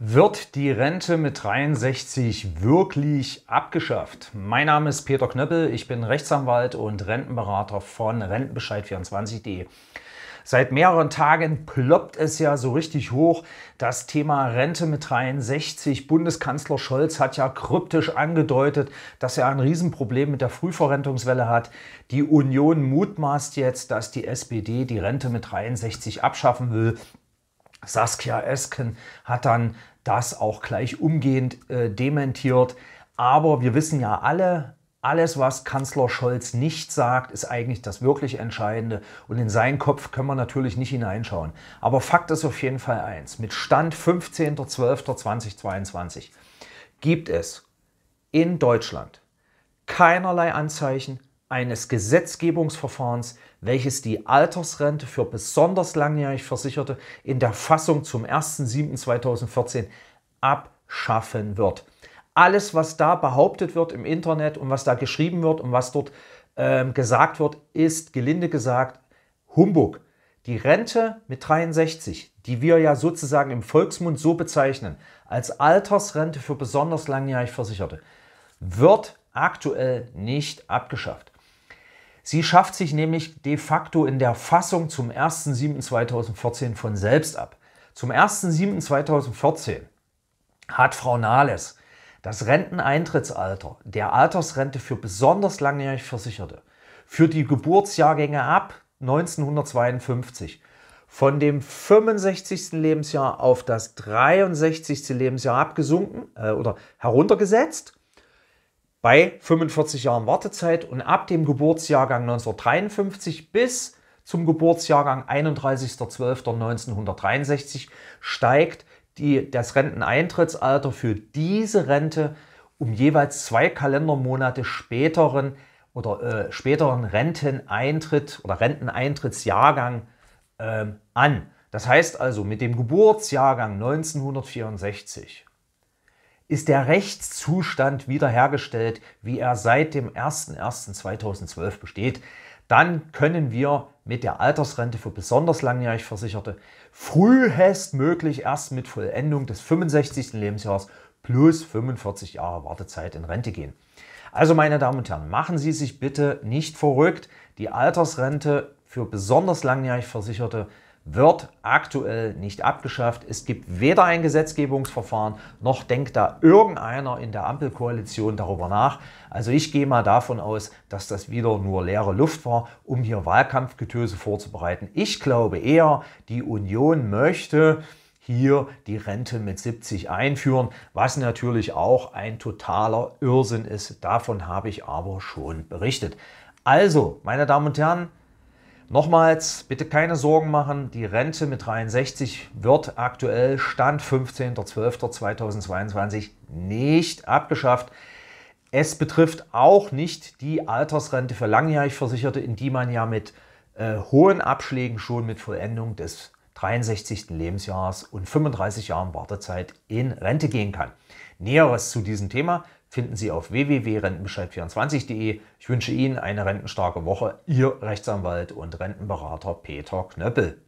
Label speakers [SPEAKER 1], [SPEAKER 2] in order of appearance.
[SPEAKER 1] Wird die Rente mit 63 wirklich abgeschafft? Mein Name ist Peter Knöppel, ich bin Rechtsanwalt und Rentenberater von Rentenbescheid24.de. Seit mehreren Tagen ploppt es ja so richtig hoch. Das Thema Rente mit 63. Bundeskanzler Scholz hat ja kryptisch angedeutet, dass er ein Riesenproblem mit der Frühverrentungswelle hat. Die Union mutmaßt jetzt, dass die SPD die Rente mit 63 abschaffen will. Saskia Esken hat dann das auch gleich umgehend äh, dementiert. Aber wir wissen ja alle, alles, was Kanzler Scholz nicht sagt, ist eigentlich das wirklich Entscheidende. Und in seinen Kopf können wir natürlich nicht hineinschauen. Aber Fakt ist auf jeden Fall eins. Mit Stand 15.12.2022 gibt es in Deutschland keinerlei Anzeichen eines Gesetzgebungsverfahrens, welches die Altersrente für besonders langjährig Versicherte in der Fassung zum 1.7.2014 abschaffen wird. Alles, was da behauptet wird im Internet und was da geschrieben wird und was dort äh, gesagt wird, ist gelinde gesagt Humbug. Die Rente mit 63, die wir ja sozusagen im Volksmund so bezeichnen, als Altersrente für besonders langjährig Versicherte, wird aktuell nicht abgeschafft. Sie schafft sich nämlich de facto in der Fassung zum 1.7.2014 von selbst ab. Zum 1.7.2014 hat Frau Nahles das Renteneintrittsalter der Altersrente für besonders langjährig Versicherte für die Geburtsjahrgänge ab 1952 von dem 65. Lebensjahr auf das 63. Lebensjahr abgesunken äh, oder heruntergesetzt bei 45 Jahren Wartezeit und ab dem Geburtsjahrgang 1953 bis zum Geburtsjahrgang 31.12.1963 steigt die, das Renteneintrittsalter für diese Rente um jeweils zwei Kalendermonate späteren oder äh, späteren Renteneintritt oder Renteneintrittsjahrgang äh, an. Das heißt also, mit dem Geburtsjahrgang 1964 ist der Rechtszustand wiederhergestellt, wie er seit dem 01.01.2012 besteht, dann können wir mit der Altersrente für besonders langjährig Versicherte frühestmöglich erst mit Vollendung des 65. Lebensjahres plus 45 Jahre Wartezeit in Rente gehen. Also meine Damen und Herren, machen Sie sich bitte nicht verrückt. Die Altersrente für besonders langjährig Versicherte wird aktuell nicht abgeschafft. Es gibt weder ein Gesetzgebungsverfahren, noch denkt da irgendeiner in der Ampelkoalition darüber nach. Also ich gehe mal davon aus, dass das wieder nur leere Luft war, um hier Wahlkampfgetöse vorzubereiten. Ich glaube eher, die Union möchte hier die Rente mit 70 einführen, was natürlich auch ein totaler Irrsinn ist. Davon habe ich aber schon berichtet. Also, meine Damen und Herren, Nochmals, bitte keine Sorgen machen, die Rente mit 63 wird aktuell Stand 15.12.2022 nicht abgeschafft. Es betrifft auch nicht die Altersrente für langjährig Versicherte, in die man ja mit äh, hohen Abschlägen schon mit Vollendung des 63. Lebensjahres und 35 Jahren Wartezeit in Rente gehen kann. Näheres zu diesem Thema finden Sie auf www.rentenbescheid24.de. Ich wünsche Ihnen eine rentenstarke Woche. Ihr Rechtsanwalt und Rentenberater Peter Knöppel.